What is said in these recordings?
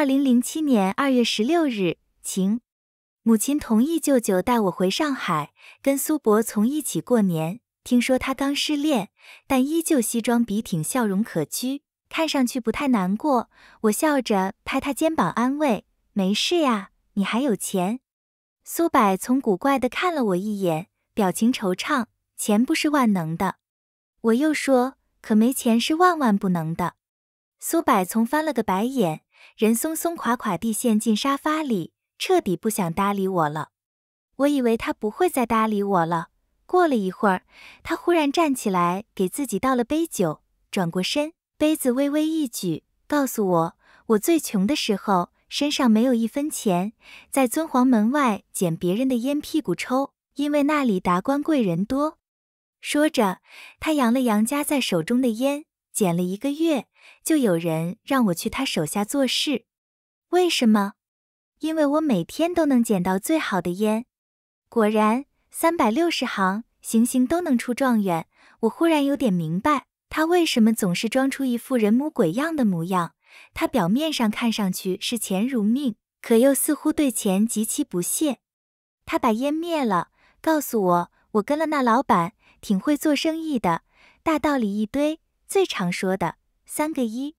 二零零七年二月十六日，晴。母亲同意舅舅带我回上海跟苏博从一起过年。听说他刚失恋，但依旧西装笔挺，笑容可掬，看上去不太难过。我笑着拍他肩膀安慰：“没事呀，你还有钱。”苏柏从古怪的看了我一眼，表情惆怅：“钱不是万能的。”我又说：“可没钱是万万不能的。”苏柏从翻了个白眼。人松松垮垮地陷进沙发里，彻底不想搭理我了。我以为他不会再搭理我了。过了一会儿，他忽然站起来，给自己倒了杯酒，转过身，杯子微微一举，告诉我：我最穷的时候，身上没有一分钱，在尊皇门外捡别人的烟屁股抽，因为那里达官贵人多。说着，他扬了扬夹在手中的烟，捡了一个月。就有人让我去他手下做事，为什么？因为我每天都能捡到最好的烟。果然，三百六十行，行行都能出状元。我忽然有点明白他为什么总是装出一副人模鬼样的模样。他表面上看上去视钱如命，可又似乎对钱极其不屑。他把烟灭了，告诉我，我跟了那老板，挺会做生意的，大道理一堆，最常说的。三个一，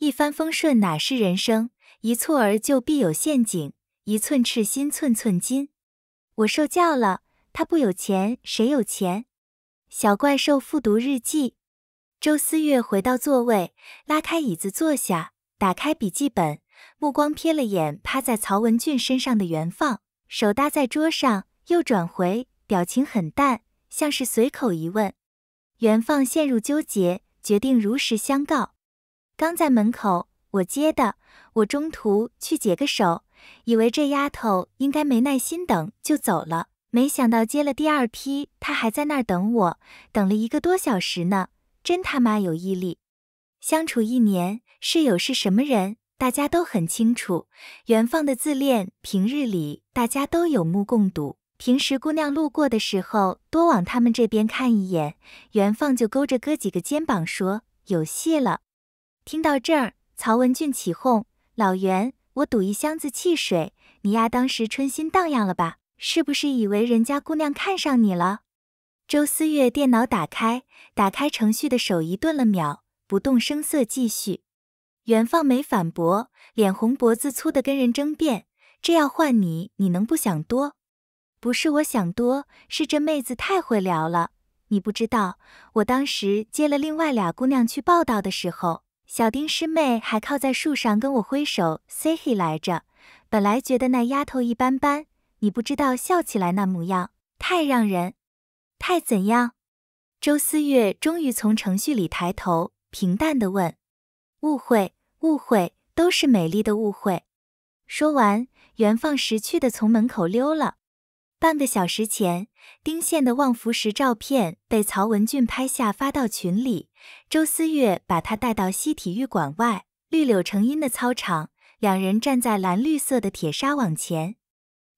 一帆风顺哪是人生？一蹴而就必有陷阱。一寸赤心，寸寸金。我受教了。他不有钱，谁有钱？小怪兽复读日记。周思月回到座位，拉开椅子坐下，打开笔记本，目光瞥了眼趴在曹文俊身上的袁放，手搭在桌上，又转回，表情很淡，像是随口一问。袁放陷入纠结。决定如实相告。刚在门口，我接的，我中途去解个手，以为这丫头应该没耐心等，就走了。没想到接了第二批，她还在那儿等我，等了一个多小时呢，真他妈有毅力。相处一年，室友是什么人，大家都很清楚。元放的自恋，平日里大家都有目共睹。平时姑娘路过的时候，多往他们这边看一眼，元放就勾着哥几个肩膀说：“有戏了。”听到这儿，曹文俊起哄：“老袁，我赌一箱子汽水，你丫当时春心荡漾了吧？是不是以为人家姑娘看上你了？”周思月电脑打开，打开程序的手一顿了秒，不动声色继续。元放没反驳，脸红脖子粗的跟人争辩：“这要换你，你能不想多？”不是我想多，是这妹子太会聊了。你不知道，我当时接了另外俩姑娘去报道的时候，小丁师妹还靠在树上跟我挥手 say hi 来着。本来觉得那丫头一般般，你不知道笑起来那模样，太让人，太怎样？周思月终于从程序里抬头，平淡的问：“误会，误会，都是美丽的误会。”说完，袁放识趣的从门口溜了。半个小时前，丁宪的望福石照片被曹文俊拍下发到群里。周思月把他带到西体育馆外绿柳成荫的操场，两人站在蓝绿色的铁纱网前。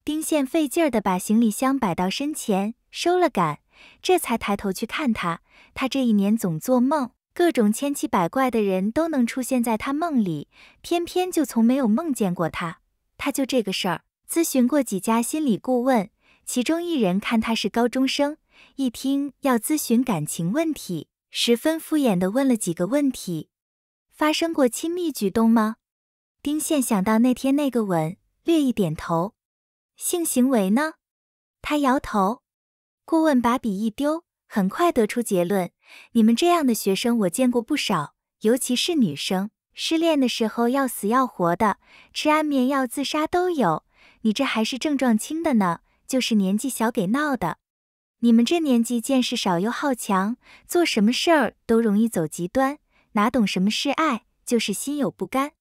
丁宪费劲儿的把行李箱摆到身前，收了杆，这才抬头去看他。他这一年总做梦，各种千奇百怪的人都能出现在他梦里，偏偏就从没有梦见过他。他就这个事儿，咨询过几家心理顾问。其中一人看他是高中生，一听要咨询感情问题，十分敷衍地问了几个问题：发生过亲密举动吗？丁宪想到那天那个吻，略一点头。性行为呢？他摇头。顾问把笔一丢，很快得出结论：你们这样的学生我见过不少，尤其是女生，失恋的时候要死要活的，吃安眠药自杀都有。你这还是症状轻的呢。就是年纪小给闹的，你们这年纪见识少又好强，做什么事儿都容易走极端，哪懂什么是爱？就是心有不甘。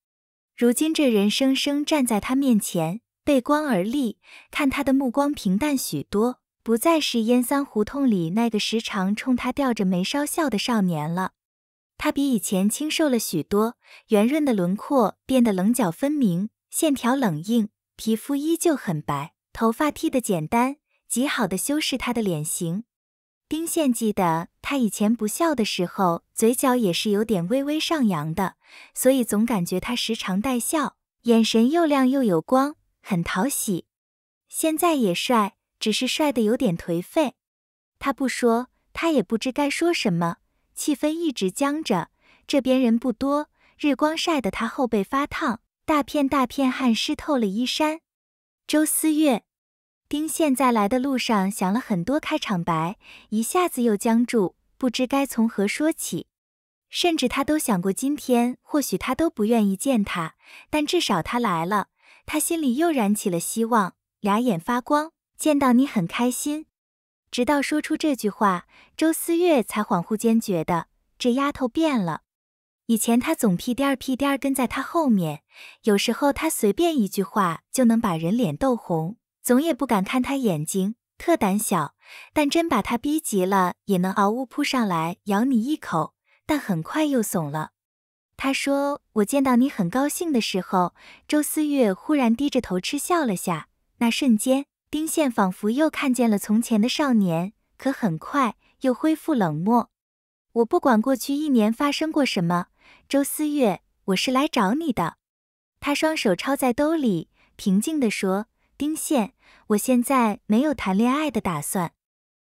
如今这人生生站在他面前，背光而立，看他的目光平淡许多，不再是烟三胡同里那个时常冲他吊着眉梢笑的少年了。他比以前清瘦了许多，圆润的轮廓变得棱角分明，线条冷硬，皮肤依旧很白。头发剃得简单，极好的修饰他的脸型。丁宪记得他以前不笑的时候，嘴角也是有点微微上扬的，所以总感觉他时常带笑，眼神又亮又有光，很讨喜。现在也帅，只是帅得有点颓废。他不说，他也不知该说什么，气氛一直僵着。这边人不多，日光晒得他后背发烫，大片大片汗湿透了衣衫。周思月。丁宪在来的路上想了很多开场白，一下子又僵住，不知该从何说起。甚至他都想过，今天或许他都不愿意见他，但至少他来了，他心里又燃起了希望，俩眼发光，见到你很开心。直到说出这句话，周思月才恍惚间觉得这丫头变了。以前她总屁颠儿屁颠儿跟在他后面，有时候他随便一句话就能把人脸逗红。总也不敢看他眼睛，特胆小。但真把他逼急了，也能嗷呜扑上来咬你一口，但很快又怂了。他说：“我见到你很高兴的时候。”周思月忽然低着头嗤笑了下，那瞬间，丁宪仿佛又看见了从前的少年，可很快又恢复冷漠。我不管过去一年发生过什么，周思月，我是来找你的。他双手抄在兜里，平静地说：“丁宪。”我现在没有谈恋爱的打算，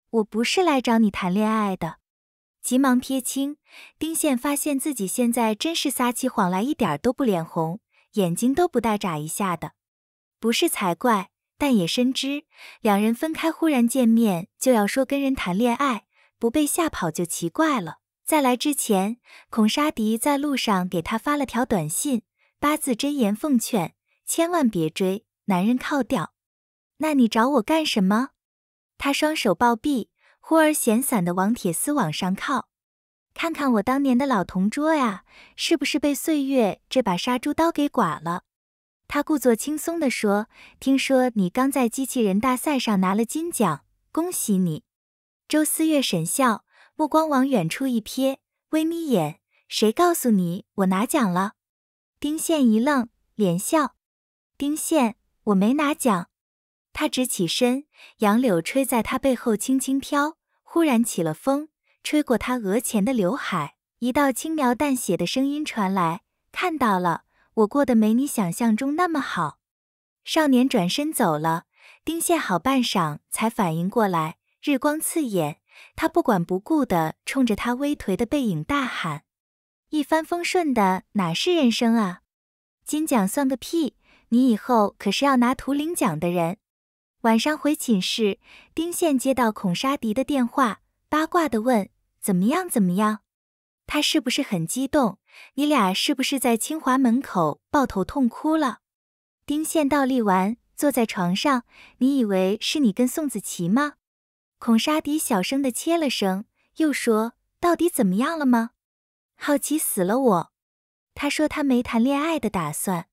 我不是来找你谈恋爱的。急忙撇清，丁宪发现自己现在真是撒起谎来一点都不脸红，眼睛都不带眨一下的，不是才怪。但也深知两人分开忽然见面就要说跟人谈恋爱，不被吓跑就奇怪了。在来之前，孔沙迪在路上给他发了条短信：八字真言奉劝，千万别追男人，靠掉。那你找我干什么？他双手抱臂，忽而闲散的往铁丝网上靠，看看我当年的老同桌呀，是不是被岁月这把杀猪刀给剐了？他故作轻松地说：“听说你刚在机器人大赛上拿了金奖，恭喜你。”周思月沈笑，目光往远处一瞥，微眯眼：“谁告诉你我拿奖了？”丁宪一愣，脸笑：“丁宪，我没拿奖。”他直起身，杨柳吹在他背后轻轻飘。忽然起了风，吹过他额前的刘海。一道轻描淡写的声音传来：“看到了，我过得没你想象中那么好。”少年转身走了。丁羡好半晌才反应过来，日光刺眼，他不管不顾的冲着他微颓的背影大喊：“一帆风顺的哪是人生啊？金奖算个屁！你以后可是要拿图灵奖的人。”晚上回寝室，丁宪接到孔莎迪的电话，八卦的问：“怎么样？怎么样？他是不是很激动？你俩是不是在清华门口抱头痛哭了？”丁宪倒立完，坐在床上，你以为是你跟宋子琪吗？孔莎迪小声的切了声，又说：“到底怎么样了吗？好奇死了我。”他说他没谈恋爱的打算。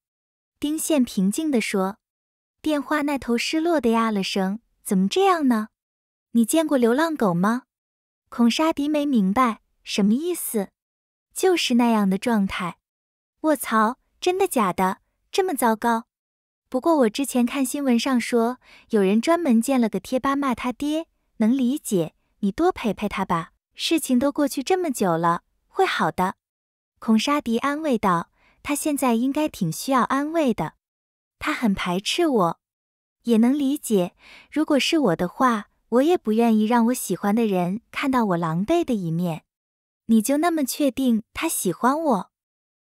丁宪平静地说。电话那头失落的呀了声，怎么这样呢？你见过流浪狗吗？孔沙迪没明白什么意思，就是那样的状态。卧槽，真的假的？这么糟糕？不过我之前看新闻上说，有人专门建了个贴吧骂他爹，能理解。你多陪陪他吧，事情都过去这么久了，会好的。孔沙迪安慰道，他现在应该挺需要安慰的。他很排斥我，也能理解。如果是我的话，我也不愿意让我喜欢的人看到我狼狈的一面。你就那么确定他喜欢我？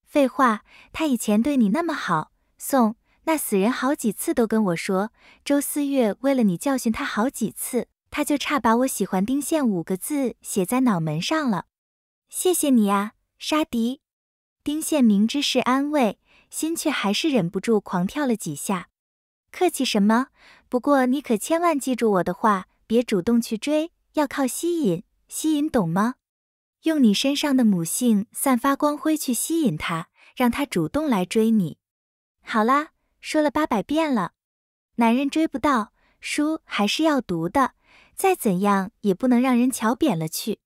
废话，他以前对你那么好，宋那死人好几次都跟我说，周思月为了你教训他好几次，他就差把我喜欢丁宪五个字写在脑门上了。谢谢你啊，沙迪。丁宪明知是安慰。心却还是忍不住狂跳了几下。客气什么？不过你可千万记住我的话，别主动去追，要靠吸引，吸引懂吗？用你身上的母性散发光辉去吸引他，让他主动来追你。好啦，说了八百遍了，男人追不到，书还是要读的，再怎样也不能让人瞧扁了去。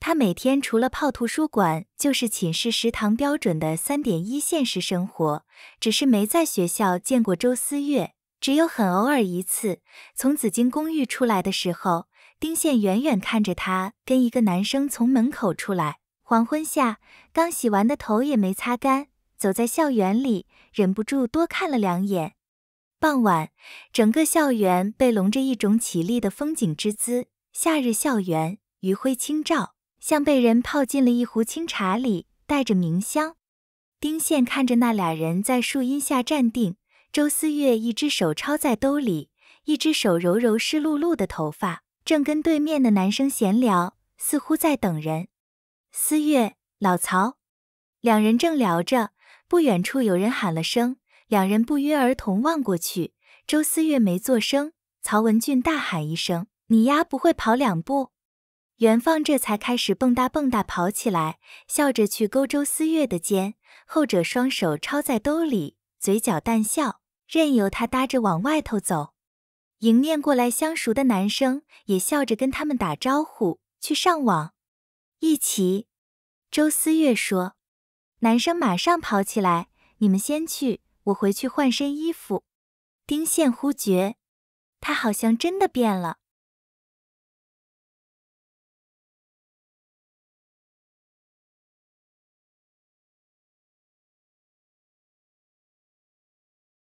他每天除了泡图书馆，就是寝室、食堂标准的三点一线式生活。只是没在学校见过周思月，只有很偶尔一次，从紫金公寓出来的时候，丁宪远远看着他跟一个男生从门口出来，黄昏下刚洗完的头也没擦干，走在校园里忍不住多看了两眼。傍晚，整个校园被笼着一种绮丽的风景之姿。夏日校园，余晖清照。像被人泡进了一壶清茶里，带着茗香。丁宪看着那俩人在树荫下站定，周思月一只手抄在兜里，一只手揉揉湿漉漉的头发，正跟对面的男生闲聊，似乎在等人。思月，老曹。两人正聊着，不远处有人喊了声，两人不约而同望过去。周思月没做声，曹文俊大喊一声：“你丫不会跑两步？”元放这才开始蹦哒蹦哒跑起来，笑着去勾周思月的肩，后者双手抄在兜里，嘴角淡笑，任由他搭着往外头走。迎面过来相熟的男生也笑着跟他们打招呼，去上网，一起。周思月说：“男生马上跑起来，你们先去，我回去换身衣服。”丁宪忽觉，他好像真的变了。